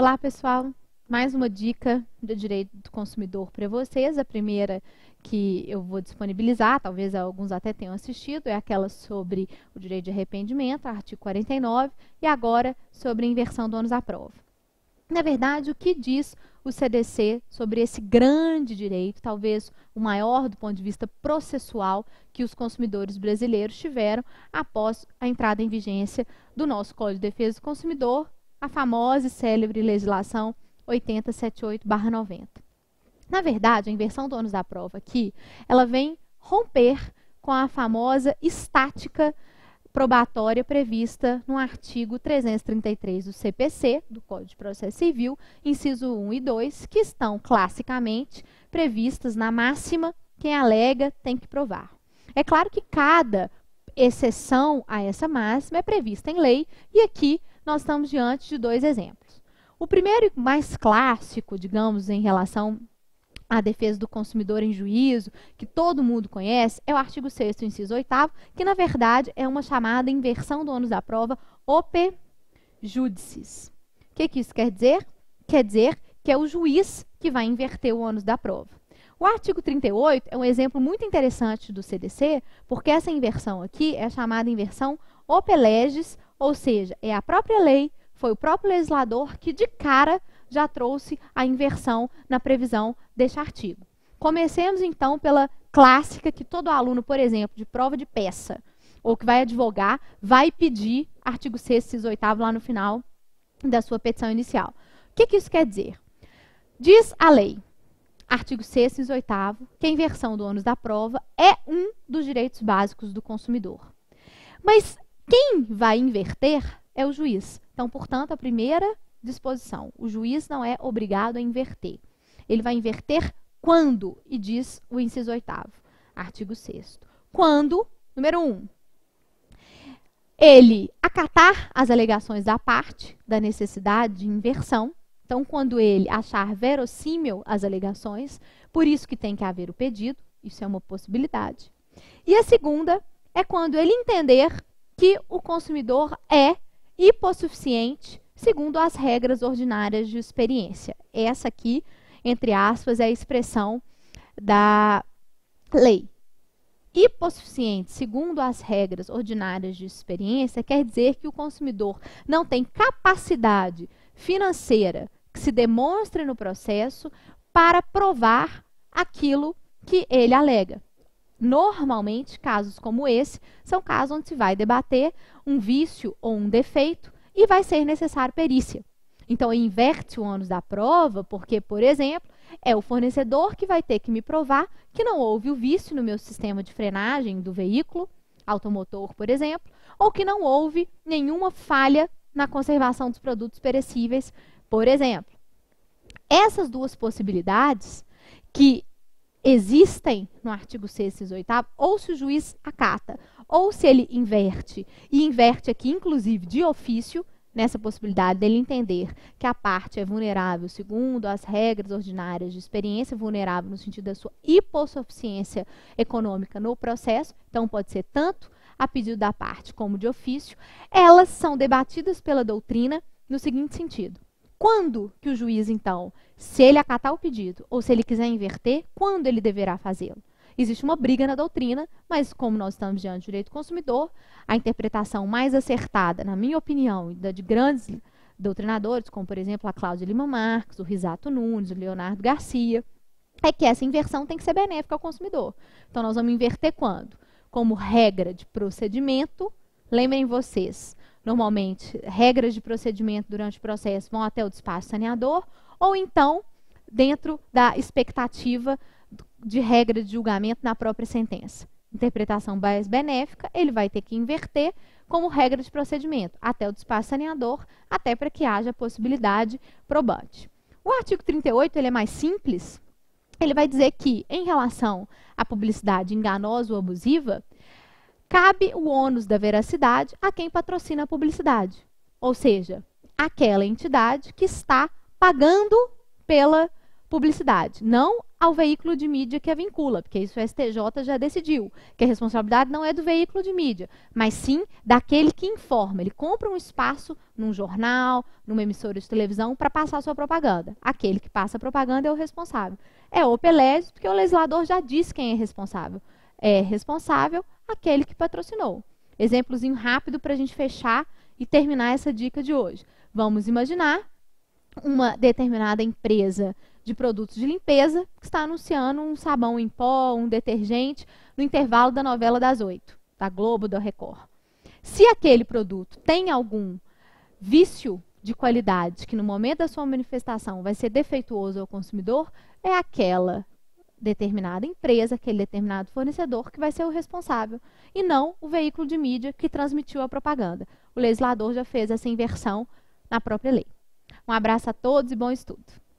Olá, pessoal. Mais uma dica do direito do consumidor para vocês. A primeira que eu vou disponibilizar, talvez alguns até tenham assistido, é aquela sobre o direito de arrependimento, artigo 49, e agora sobre inversão do ônus à prova. Na verdade, o que diz o CDC sobre esse grande direito, talvez o maior do ponto de vista processual que os consumidores brasileiros tiveram após a entrada em vigência do nosso Código de Defesa do Consumidor a famosa e célebre legislação 8078-90. Na verdade, a inversão do ônus da prova aqui, ela vem romper com a famosa estática probatória prevista no artigo 333 do CPC, do Código de Processo Civil, inciso 1 e 2, que estão classicamente previstas na máxima quem alega tem que provar. É claro que cada exceção a essa máxima é prevista em lei e aqui nós estamos diante de dois exemplos. O primeiro e mais clássico, digamos, em relação à defesa do consumidor em juízo, que todo mundo conhece, é o artigo 6 inciso 8 que na verdade é uma chamada inversão do ônus da prova OP judicis. O que, que isso quer dizer? Quer dizer que é o juiz que vai inverter o ônus da prova. O artigo 38 é um exemplo muito interessante do CDC, porque essa inversão aqui é chamada inversão opelegis ou seja, é a própria lei, foi o próprio legislador que de cara já trouxe a inversão na previsão deste artigo. Comecemos então pela clássica que todo aluno, por exemplo, de prova de peça, ou que vai advogar, vai pedir artigo 6 CIS 8 lá no final da sua petição inicial. O que, que isso quer dizer? Diz a lei, artigo 6 CIS 8 que a inversão do ônus da prova é um dos direitos básicos do consumidor. Mas quem vai inverter é o juiz. Então, portanto, a primeira disposição, o juiz não é obrigado a inverter. Ele vai inverter quando, e diz o inciso 8 artigo 6 Quando, número 1, um, ele acatar as alegações da parte da necessidade de inversão. Então, quando ele achar verossímil as alegações, por isso que tem que haver o pedido, isso é uma possibilidade. E a segunda é quando ele entender que o consumidor é hipossuficiente segundo as regras ordinárias de experiência. Essa aqui, entre aspas, é a expressão da lei. Hipossuficiente, segundo as regras ordinárias de experiência, quer dizer que o consumidor não tem capacidade financeira que se demonstre no processo para provar aquilo que ele alega normalmente, casos como esse são casos onde se vai debater um vício ou um defeito e vai ser necessário perícia. Então, inverte o ônus da prova, porque, por exemplo, é o fornecedor que vai ter que me provar que não houve o vício no meu sistema de frenagem do veículo automotor, por exemplo, ou que não houve nenhuma falha na conservação dos produtos perecíveis, por exemplo. Essas duas possibilidades que existem no artigo 6 6 8 ou se o juiz acata, ou se ele inverte, e inverte aqui, inclusive, de ofício, nessa possibilidade dele entender que a parte é vulnerável segundo as regras ordinárias de experiência vulnerável no sentido da sua hipossuficiência econômica no processo, então pode ser tanto a pedido da parte como de ofício, elas são debatidas pela doutrina no seguinte sentido. Quando que o juiz, então, se ele acatar o pedido ou se ele quiser inverter, quando ele deverá fazê-lo? Existe uma briga na doutrina, mas como nós estamos diante do direito do consumidor, a interpretação mais acertada, na minha opinião, e da de grandes doutrinadores, como por exemplo a Cláudia Lima Marques, o Risato Nunes, o Leonardo Garcia, é que essa inversão tem que ser benéfica ao consumidor. Então nós vamos inverter quando? Como regra de procedimento, lembrem vocês, normalmente, regras de procedimento durante o processo vão até o despacho saneador, ou então dentro da expectativa de regra de julgamento na própria sentença. Interpretação bias benéfica, ele vai ter que inverter como regra de procedimento, até o despacho saneador, até para que haja possibilidade probante. O artigo 38 ele é mais simples, ele vai dizer que, em relação à publicidade enganosa ou abusiva, cabe o ônus da veracidade a quem patrocina a publicidade, ou seja, aquela entidade que está pagando pela publicidade, não ao veículo de mídia que a vincula, porque isso o STJ já decidiu, que a responsabilidade não é do veículo de mídia, mas sim daquele que informa. Ele compra um espaço num jornal, numa emissora de televisão para passar sua propaganda. Aquele que passa a propaganda é o responsável. É o pelésio, porque o legislador já disse quem é responsável. É responsável aquele que patrocinou. Exemplozinho rápido para a gente fechar e terminar essa dica de hoje. Vamos imaginar uma determinada empresa de produtos de limpeza que está anunciando um sabão em pó, um detergente, no intervalo da novela das oito, da Globo, da Record. Se aquele produto tem algum vício de qualidade que no momento da sua manifestação vai ser defeituoso ao consumidor, é aquela determinada empresa, aquele determinado fornecedor, que vai ser o responsável, e não o veículo de mídia que transmitiu a propaganda. O legislador já fez essa inversão na própria lei. Um abraço a todos e bom estudo.